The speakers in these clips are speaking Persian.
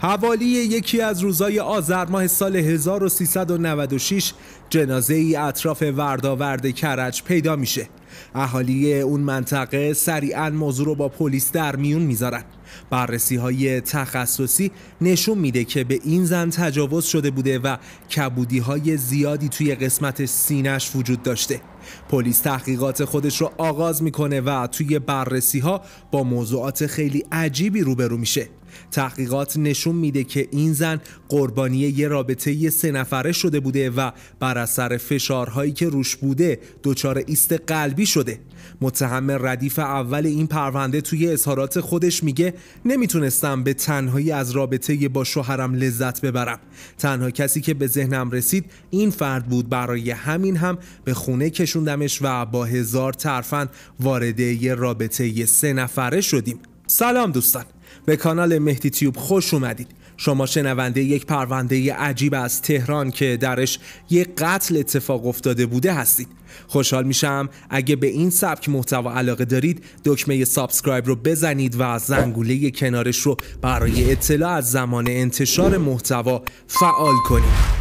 حوالی یکی از روزای آذر ماه سال 1396 جنازه ای اطراف ورداورد کرج پیدا میشه اهالی اون منطقه سریعا موضوع رو با پلیس در میون میذارن بررسی های تخصصی نشون میده که به این زن تجاوز شده بوده و کبودی های زیادی توی قسمت سینش وجود داشته پلیس تحقیقات خودش رو آغاز میکنه و توی بررسی ها با موضوعات خیلی عجیبی روبرو میشه تحقیقات نشون میده که این زن قربانی یه رابطه یه سه نفره شده بوده و بر اثر فشارهایی که روش بوده دچار ایست قلبی شده متهم ردیف اول این پرونده توی اظهارات خودش میگه نمیتونستم به تنهایی از رابطه با شوهرم لذت ببرم تنها کسی که به ذهنم رسید این فرد بود برای همین هم به خونه کشوندمش و با هزار ترفند وارد یه رابطه یه سه نفره شدیم سلام دوستان به کانال مهدی تیوب خوش اومدید شما شنونده یک پرونده عجیب از تهران که درش یک قتل اتفاق افتاده بوده هستید خوشحال میشم اگه به این سبک محتوا علاقه دارید دکمه سابسکرایب رو بزنید و زنگوله کنارش رو برای اطلاع از زمان انتشار محتوا فعال کنید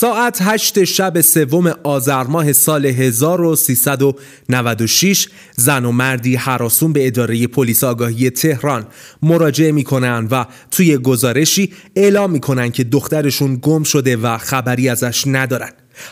ساعت 8 شب سوم آذر ماه سال 1396 زن و مردی حراسون به اداره پلیس آگاهی تهران مراجعه میکنن و توی گزارشی اعلام میکنن که دخترشون گم شده و خبری ازش ندارن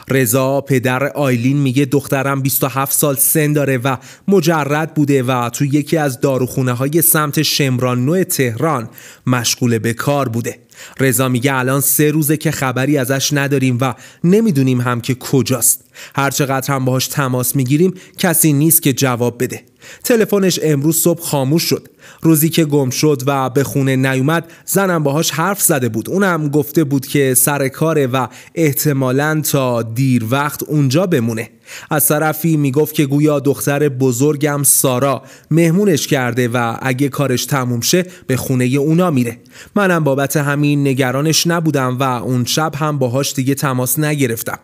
رضا پدر آیلین میگه دخترم 27 سال سن داره و مجرد بوده و توی یکی از داروخونه های سمت شمران نو تهران مشغول به کار بوده رضا میگه الان سه روزه که خبری ازش نداریم و نمیدونیم هم که کجاست هرچقدر هم باهاش تماس میگیریم کسی نیست که جواب بده تلفنش امروز صبح خاموش شد روزی که گم شد و به خونه نیومد زنم باهاش حرف زده بود اونم گفته بود که سر کاره و احتمالا تا دیر وقت اونجا بمونه از طرفی میگفت که گویا دختر بزرگم سارا مهمونش کرده و اگه کارش تموم شه به خونه اونا میره منم بابت همین نگرانش نبودم و اون شب هم باهاش دیگه تماس نگرفتم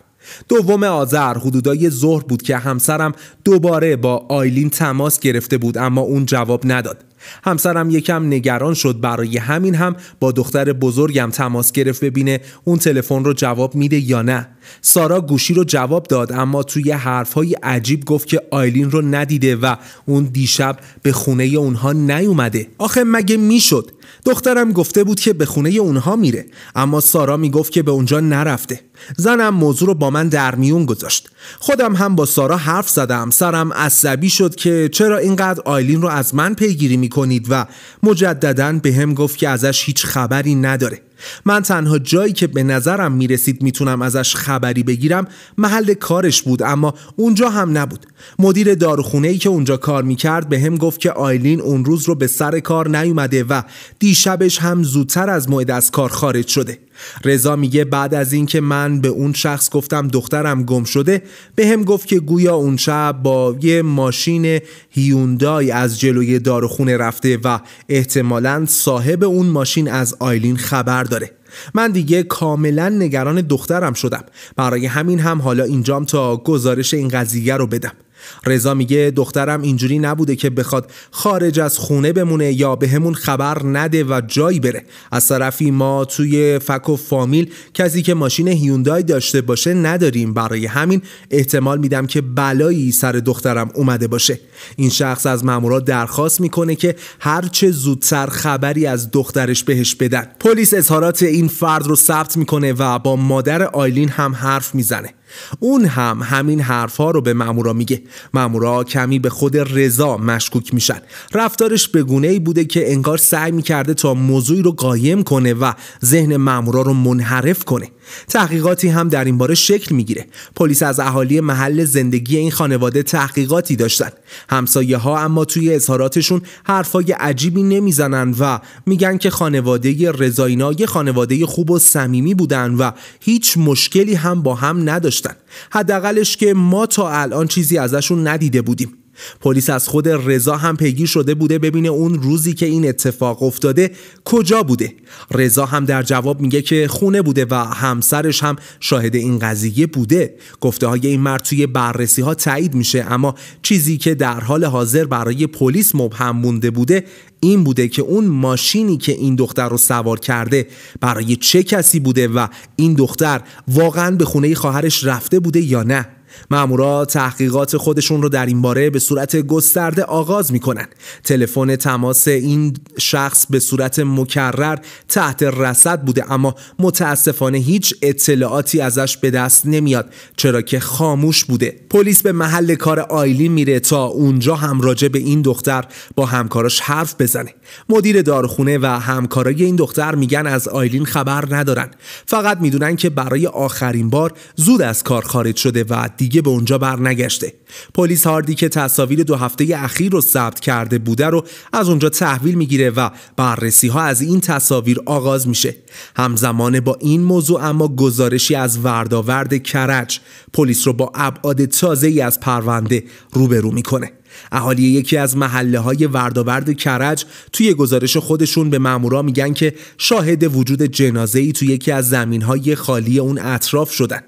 دوم آذر حدودای ظهر بود که همسرم دوباره با آیلین تماس گرفته بود اما اون جواب نداد همسرم یکم نگران شد برای همین هم با دختر بزرگم تماس گرفت ببینه اون تلفن رو جواب میده یا نه سارا گوشی رو جواب داد اما توی های عجیب گفت که آیلین رو ندیده و اون دیشب به خونه اونها نیومده آخه مگه میشد دخترم گفته بود که به خونه اونها میره اما سارا میگفت که به اونجا نرفته زنم موضوع رو با من در میون گذاشت خودم هم با سارا حرف زدم سرم عصبی شد که چرا اینقدر آیلین رو از من پیگیری میکنید و مجددا به هم گفت که ازش هیچ خبری نداره من تنها جایی که به نظرم میرسید میتونم ازش خبری بگیرم محل کارش بود اما اونجا هم نبود مدیر داروخونه که اونجا کار میکرد به هم گفت که آیلین اون روز رو به سر کار نیومده و دیشبش هم زودتر از موعد از کار خارج شده رضا میگه بعد از اینکه من به اون شخص گفتم دخترم گم شده به هم گفت که گویا اون شب با یه ماشین هیوندای از جلوی داروخونه رفته و احتمالا صاحب اون ماشین از آیلین خبر داره من دیگه کاملا نگران دخترم شدم برای همین هم حالا اینجام تا گزارش این قضیه رو بدم رضا میگه دخترم اینجوری نبوده که بخواد خارج از خونه بمونه یا بهمون خبر نده و جایی بره از طرفی ما توی فک و فامیل کسی که ماشین هیوندای داشته باشه نداریم برای همین احتمال میدم که بلایی سر دخترم اومده باشه این شخص از مامورا درخواست میکنه که هرچه زودتر خبری از دخترش بهش بدن پلیس اظهارات این فرد رو ثبت میکنه و با مادر آیلین هم حرف میزنه اون هم همین حرفها رو به مامورا میگه مامورا کمی به خود رضا مشکوک میشن رفتارش به گونه ای بوده که انگار سعی میکرده تا موضوعی رو قایم کنه و ذهن مامورا رو منحرف کنه تحقیقاتی هم در این باره شکل میگیره پلیس از اهالی محل زندگی این خانواده تحقیقاتی داشتن همسایه ها اما توی اظهاراتشون حرفای عجیبی نمیزنن و میگن که خانواده رضاینا یه خانواده خوب و صمیمی بودن و هیچ مشکلی هم با هم نداشتن داشتن حداقلش که ما تا الان چیزی ازشون ندیده بودیم پلیس از خود رضا هم پیگیر شده بوده ببینه اون روزی که این اتفاق افتاده کجا بوده رضا هم در جواب میگه که خونه بوده و همسرش هم شاهد این قضیه بوده گفته های این مرد توی بررسی ها تایید میشه اما چیزی که در حال حاضر برای پلیس مبهم مونده بوده این بوده که اون ماشینی که این دختر رو سوار کرده برای چه کسی بوده و این دختر واقعا به خونه خواهرش رفته بوده یا نه مامورا تحقیقات خودشون رو در این باره به صورت گسترده آغاز میکنن تلفن تماس این شخص به صورت مکرر تحت رصد بوده اما متاسفانه هیچ اطلاعاتی ازش به دست نمیاد چرا که خاموش بوده پلیس به محل کار آیلین میره تا اونجا هم راجع به این دختر با همکاراش حرف بزنه مدیر دارخونه و همکارای این دختر میگن از آیلین خبر ندارن فقط میدونن که برای آخرین بار زود از کار خارج شده و دیگه به اونجا برنگشته پلیس هاردی که تصاویر دو هفته اخیر رو ثبت کرده بوده رو از اونجا تحویل میگیره و بررسی ها از این تصاویر آغاز میشه همزمان با این موضوع اما گزارشی از ورداورد کرج پلیس رو با ابعاد تازه ای از پرونده روبرو میکنه اهالی یکی از محله های ورداورد کرج توی گزارش خودشون به معمورا میگن که شاهد وجود جنازه ای توی یکی از زمین های خالی اون اطراف شدن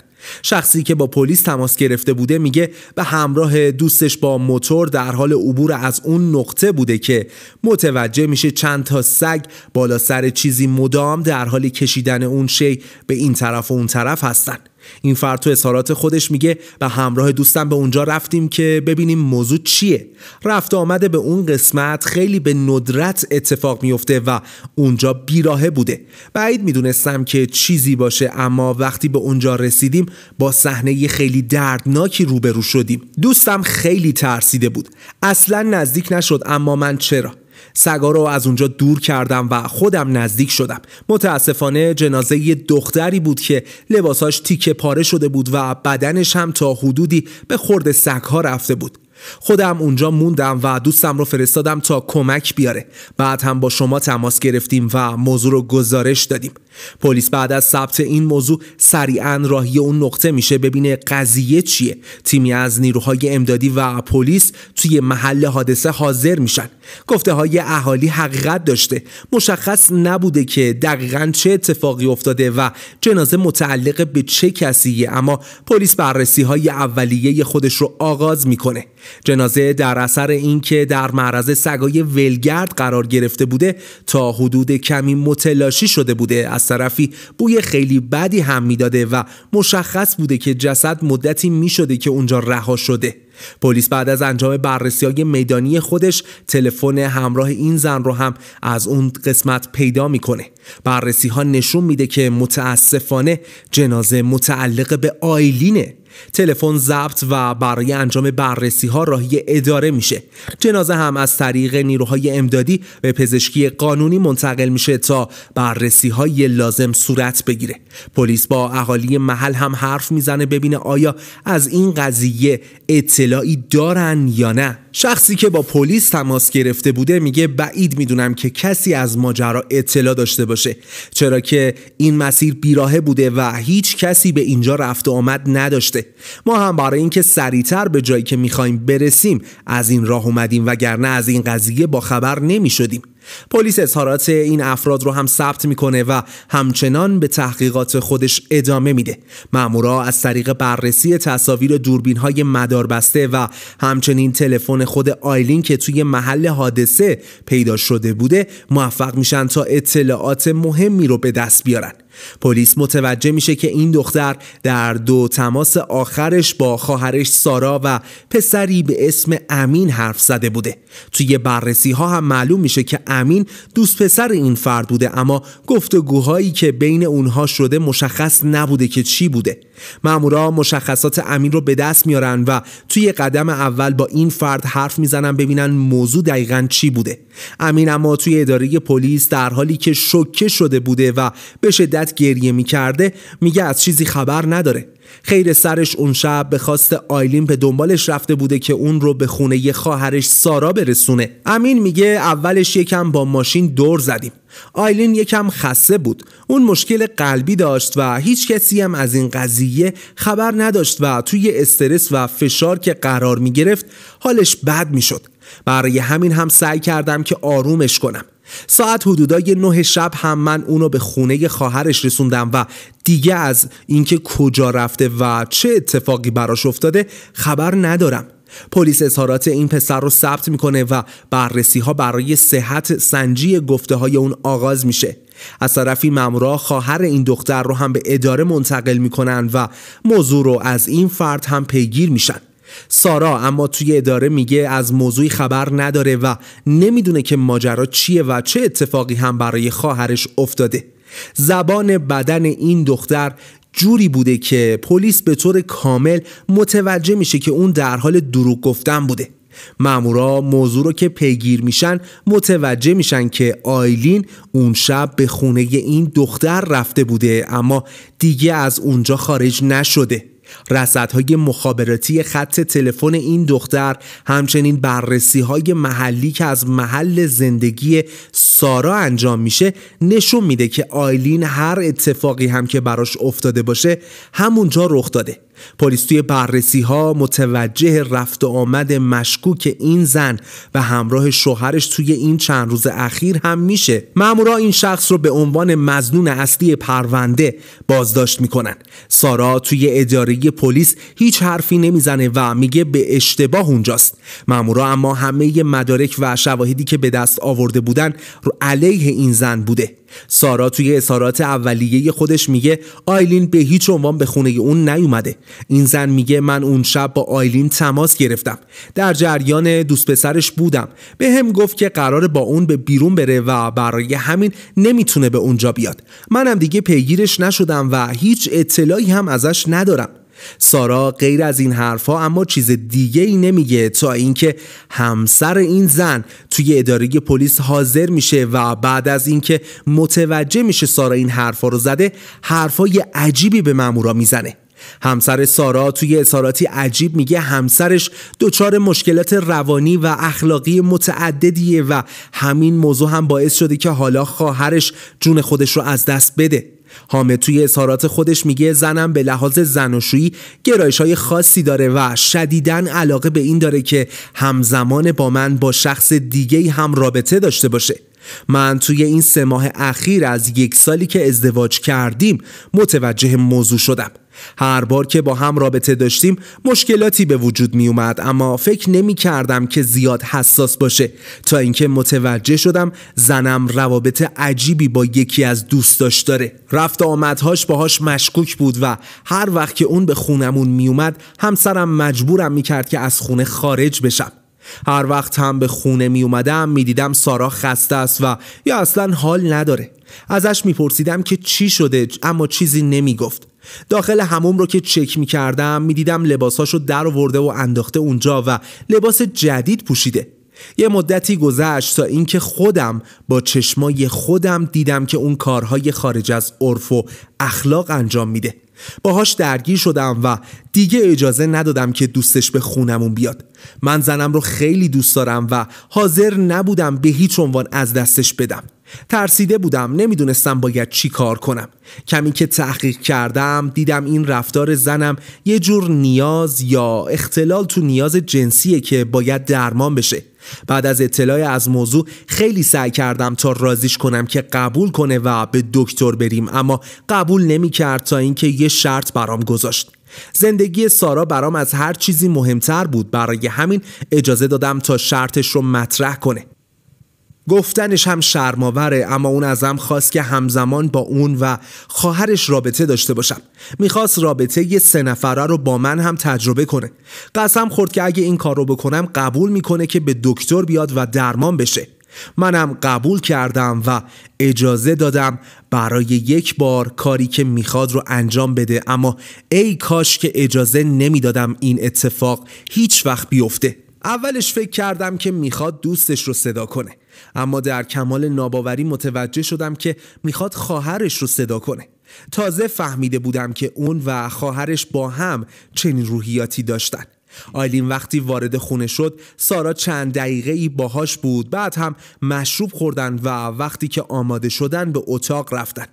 شخصی که با پلیس تماس گرفته بوده میگه به همراه دوستش با موتور در حال عبور از اون نقطه بوده که متوجه میشه چند تا سگ بالا سر چیزی مدام در حال کشیدن اون شی به این طرف و اون طرف هستن این فرد تو اظهارات خودش میگه و همراه دوستم به اونجا رفتیم که ببینیم موضوع چیه رفت آمده به اون قسمت خیلی به ندرت اتفاق میفته و اونجا بیراهه بوده بعید میدونستم که چیزی باشه اما وقتی به اونجا رسیدیم با صحنه خیلی دردناکی روبرو شدیم دوستم خیلی ترسیده بود اصلا نزدیک نشد اما من چرا سگا رو از اونجا دور کردم و خودم نزدیک شدم متاسفانه جنازه یه دختری بود که لباساش تیکه پاره شده بود و بدنش هم تا حدودی به خورد سگها رفته بود خودم اونجا موندم و دوستم رو فرستادم تا کمک بیاره بعد هم با شما تماس گرفتیم و موضوع رو گزارش دادیم پلیس بعد از ثبت این موضوع سریعا راهی اون نقطه میشه ببینه قضیه چیه تیمی از نیروهای امدادی و پلیس توی محل حادثه حاضر میشن گفته های اهالی حقیقت داشته مشخص نبوده که دقیقا چه اتفاقی افتاده و جنازه متعلق به چه کسیه اما پلیس بررسی های اولیه خودش رو آغاز میکنه جنازه در اثر اینکه در معرض سگای ولگرد قرار گرفته بوده تا حدود کمی متلاشی شده بوده از بوی خیلی بدی هم میداده و مشخص بوده که جسد مدتی میشده که اونجا رها شده پلیس بعد از انجام بررسی های میدانی خودش تلفن همراه این زن رو هم از اون قسمت پیدا میکنه بررسی ها نشون میده که متاسفانه جنازه متعلق به آیلینه تلفن ضبط و برای انجام بررسی ها راهی اداره میشه جنازه هم از طریق نیروهای امدادی به پزشکی قانونی منتقل میشه تا بررسی های لازم صورت بگیره پلیس با اهالی محل هم حرف میزنه ببینه آیا از این قضیه اطلاع اطلاعی دارن یا نه شخصی که با پلیس تماس گرفته بوده میگه بعید میدونم که کسی از ماجرا اطلاع داشته باشه چرا که این مسیر بیراهه بوده و هیچ کسی به اینجا رفت و آمد نداشته ما هم برای اینکه سریعتر به جایی که میخوایم برسیم از این راه اومدیم وگرنه از این قضیه با خبر نمیشدیم پلیس اظهارات این افراد رو هم ثبت میکنه و همچنان به تحقیقات خودش ادامه میده مامورا از طریق بررسی تصاویر دوربین های مداربسته و همچنین تلفن خود آیلین که توی محل حادثه پیدا شده بوده موفق میشن تا اطلاعات مهمی رو به دست بیارن پلیس متوجه میشه که این دختر در دو تماس آخرش با خواهرش سارا و پسری به اسم امین حرف زده بوده توی بررسی ها هم معلوم میشه که امین دوست پسر این فرد بوده اما گفتگوهایی که بین اونها شده مشخص نبوده که چی بوده مامورا مشخصات امین رو به دست میارن و توی قدم اول با این فرد حرف میزنن ببینن موضوع دقیقا چی بوده امین اما توی اداره پلیس در حالی که شوکه شده بوده و به شدت گریه میکرده میگه از چیزی خبر نداره خیر سرش اون شب به خواست آیلین به دنبالش رفته بوده که اون رو به خونه خواهرش سارا برسونه امین میگه اولش یکم با ماشین دور زدیم آیلین یکم خسته بود اون مشکل قلبی داشت و هیچ کسی هم از این قضیه خبر نداشت و توی استرس و فشار که قرار می گرفت حالش بد می شد برای همین هم سعی کردم که آرومش کنم ساعت حدودای نه شب هم من اونو به خونه خواهرش رسوندم و دیگه از اینکه کجا رفته و چه اتفاقی براش افتاده خبر ندارم پلیس اظهارات این پسر رو ثبت میکنه و بررسی ها برای صحت سنجی گفته های اون آغاز میشه از طرفی مامورا خواهر این دختر رو هم به اداره منتقل میکنن و موضوع رو از این فرد هم پیگیر میشن سارا اما توی اداره میگه از موضوعی خبر نداره و نمیدونه که ماجرا چیه و چه اتفاقی هم برای خواهرش افتاده زبان بدن این دختر جوری بوده که پلیس به طور کامل متوجه میشه که اون در حال دروغ گفتن بوده مامورا موضوع رو که پیگیر میشن متوجه میشن که آیلین اون شب به خونه این دختر رفته بوده اما دیگه از اونجا خارج نشده رصدهای مخابراتی خط تلفن این دختر همچنین بررسی های محلی که از محل زندگی سارا انجام میشه نشون میده که آیلین هر اتفاقی هم که براش افتاده باشه همونجا رخ داده پلیس توی بررسی ها متوجه رفت و آمد مشکوک این زن و همراه شوهرش توی این چند روز اخیر هم میشه مامورا این شخص رو به عنوان مزنون اصلی پرونده بازداشت میکنن سارا توی اداره پلیس هیچ حرفی نمیزنه و میگه به اشتباه اونجاست مامورا اما همه مدارک و شواهدی که به دست آورده بودن رو علیه این زن بوده سارا توی اظهارات اولیه خودش میگه آیلین به هیچ عنوان به خونه اون نیومده این زن میگه من اون شب با آیلین تماس گرفتم در جریان دوست پسرش بودم به هم گفت که قرار با اون به بیرون بره و برای همین نمیتونه به اونجا بیاد منم دیگه پیگیرش نشدم و هیچ اطلاعی هم ازش ندارم سارا غیر از این حرفها اما چیز دیگه ای نمیگه تا اینکه همسر این زن توی اداره پلیس حاضر میشه و بعد از اینکه متوجه میشه سارا این حرفها رو زده حرفای عجیبی به مامورا میزنه همسر سارا توی اظهاراتی عجیب میگه همسرش دچار مشکلات روانی و اخلاقی متعددیه و همین موضوع هم باعث شده که حالا خواهرش جون خودش رو از دست بده حامد توی اظهارات خودش میگه زنم به لحاظ زناشویی گرایش های خاصی داره و شدیدن علاقه به این داره که همزمان با من با شخص دیگه هم رابطه داشته باشه من توی این سه ماه اخیر از یک سالی که ازدواج کردیم متوجه موضوع شدم هر بار که با هم رابطه داشتیم مشکلاتی به وجود می اومد اما فکر نمی کردم که زیاد حساس باشه تا اینکه متوجه شدم زنم روابط عجیبی با یکی از دوستاش داره رفت آمدهاش باهاش مشکوک بود و هر وقت که اون به خونمون می اومد همسرم مجبورم می کرد که از خونه خارج بشم هر وقت هم به خونه می اومدم می دیدم سارا خسته است و یا اصلا حال نداره ازش میپرسیدم که چی شده اما چیزی نمیگفت داخل هموم رو که چک می کردم می دیدم لباساشو در ورده و انداخته اونجا و لباس جدید پوشیده یه مدتی گذشت تا اینکه خودم با چشمای خودم دیدم که اون کارهای خارج از عرف و اخلاق انجام میده باهاش درگیر شدم و دیگه اجازه ندادم که دوستش به خونمون بیاد من زنم رو خیلی دوست دارم و حاضر نبودم به هیچ عنوان از دستش بدم ترسیده بودم نمیدونستم باید چی کار کنم کمی که تحقیق کردم دیدم این رفتار زنم یه جور نیاز یا اختلال تو نیاز جنسیه که باید درمان بشه بعد از اطلاع از موضوع خیلی سعی کردم تا رازیش کنم که قبول کنه و به دکتر بریم اما قبول نمی کرد تا اینکه یه شرط برام گذاشت زندگی سارا برام از هر چیزی مهمتر بود برای همین اجازه دادم تا شرطش رو مطرح کنه گفتنش هم شرماوره اما اون ازم خواست که همزمان با اون و خواهرش رابطه داشته باشم میخواست رابطه یه سه نفره رو با من هم تجربه کنه قسم خورد که اگه این کار رو بکنم قبول میکنه که به دکتر بیاد و درمان بشه منم قبول کردم و اجازه دادم برای یک بار کاری که میخواد رو انجام بده اما ای کاش که اجازه نمیدادم این اتفاق هیچ وقت بیفته اولش فکر کردم که میخواد دوستش رو صدا کنه اما در کمال ناباوری متوجه شدم که میخواد خواهرش رو صدا کنه تازه فهمیده بودم که اون و خواهرش با هم چنین روحیاتی داشتن آیلین وقتی وارد خونه شد سارا چند دقیقه ای باهاش بود بعد هم مشروب خوردن و وقتی که آماده شدن به اتاق رفتن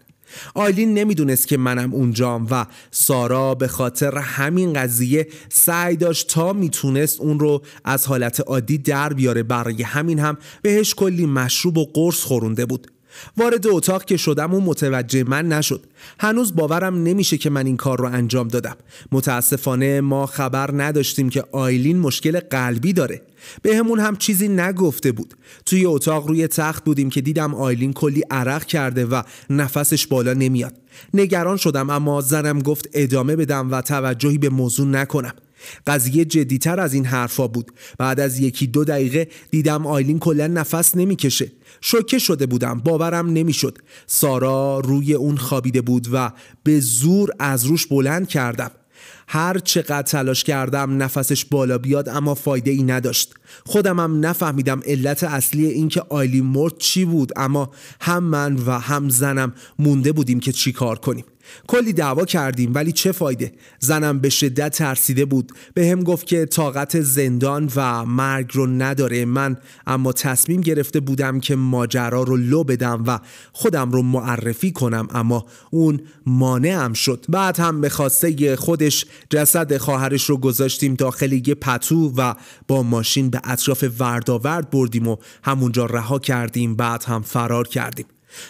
آیلین نمیدونست که منم اونجام و سارا به خاطر همین قضیه سعی داشت تا میتونست اون رو از حالت عادی در بیاره برای همین هم بهش کلی مشروب و قرص خورونده بود وارد اتاق که شدم و متوجه من نشد هنوز باورم نمیشه که من این کار رو انجام دادم متاسفانه ما خبر نداشتیم که آیلین مشکل قلبی داره بهمون همون هم چیزی نگفته بود توی اتاق روی تخت بودیم که دیدم آیلین کلی عرق کرده و نفسش بالا نمیاد نگران شدم اما زنم گفت ادامه بدم و توجهی به موضوع نکنم قضیه جدیتر از این حرفا بود بعد از یکی دو دقیقه دیدم آیلین کلا نفس نمیکشه شوکه شده بودم باورم نمیشد سارا روی اون خوابیده بود و به زور از روش بلند کردم هر چقدر تلاش کردم نفسش بالا بیاد اما فایده ای نداشت خودمم نفهمیدم علت اصلی اینکه آیلی مرد چی بود اما هم من و هم زنم مونده بودیم که چی کار کنیم کلی دعوا کردیم ولی چه فایده زنم به شدت ترسیده بود به هم گفت که طاقت زندان و مرگ رو نداره من اما تصمیم گرفته بودم که ماجرا رو لو بدم و خودم رو معرفی کنم اما اون مانعم شد بعد هم به خواسته خودش جسد خواهرش رو گذاشتیم داخل یه پتو و با ماشین به اطراف ورداورد بردیم و همونجا رها کردیم بعد هم فرار کردیم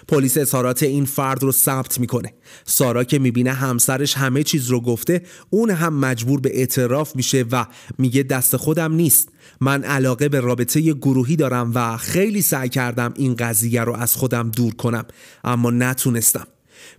پلیس اظهارات این فرد رو ثبت میکنه سارا که میبینه همسرش همه چیز رو گفته اون هم مجبور به اعتراف میشه و میگه دست خودم نیست من علاقه به رابطه گروهی دارم و خیلی سعی کردم این قضیه رو از خودم دور کنم اما نتونستم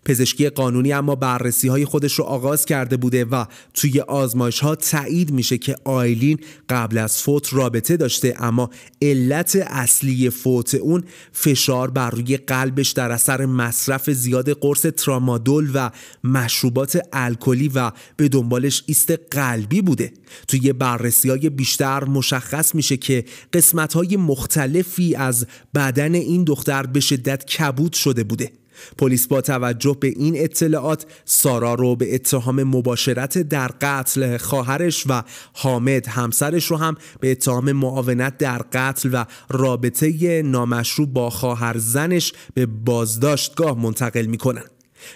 پزشکی قانونی اما بررسی های خودش رو آغاز کرده بوده و توی آزمایش ها تایید میشه که آیلین قبل از فوت رابطه داشته اما علت اصلی فوت اون فشار بر روی قلبش در اثر مصرف زیاد قرص ترامادول و مشروبات الکلی و به دنبالش ایست قلبی بوده توی بررسی های بیشتر مشخص میشه که قسمت های مختلفی از بدن این دختر به شدت کبود شده بوده پلیس با توجه به این اطلاعات سارا رو به اتهام مباشرت در قتل خواهرش و حامد همسرش رو هم به اتهام معاونت در قتل و رابطه نامشروع با خواهر زنش به بازداشتگاه منتقل کنند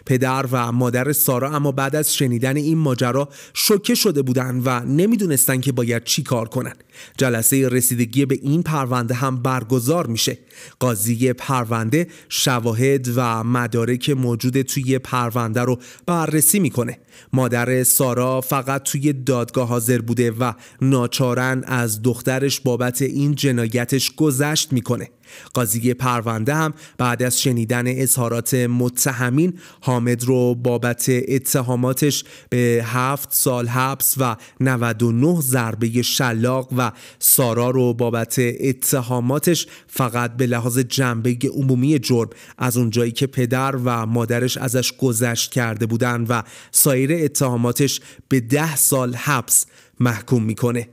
پدر و مادر سارا اما بعد از شنیدن این ماجرا شوکه شده بودند و نمیدونستند که باید چی کار کنند. جلسه رسیدگی به این پرونده هم برگزار میشه. قاضی پرونده شواهد و مدارک موجود توی پرونده رو بررسی میکنه. مادر سارا فقط توی دادگاه حاضر بوده و ناچارن از دخترش بابت این جنایتش گذشت میکنه. قاضی پرونده هم بعد از شنیدن اظهارات متهمین حامد رو بابت اتهاماتش به هفت سال حبس و 99 ضربه شلاق و سارا رو بابت اتهاماتش فقط به لحاظ جنبه عمومی جرم از اونجایی که پدر و مادرش ازش گذشت کرده بودن و سایر اتهاماتش به ده سال حبس محکوم میکنه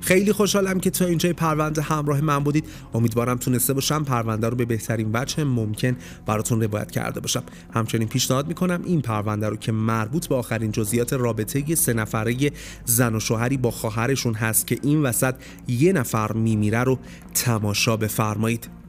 خیلی خوشحالم که تا اینجای پرونده همراه من بودید امیدوارم تونسته باشم پرونده رو به بهترین وجه ممکن براتون روایت کرده باشم همچنین پیشنهاد میکنم این پرونده رو که مربوط به آخرین جزئیات رابطه سه نفره زن و شوهری با خواهرشون هست که این وسط یه نفر میمیره رو تماشا بفرمایید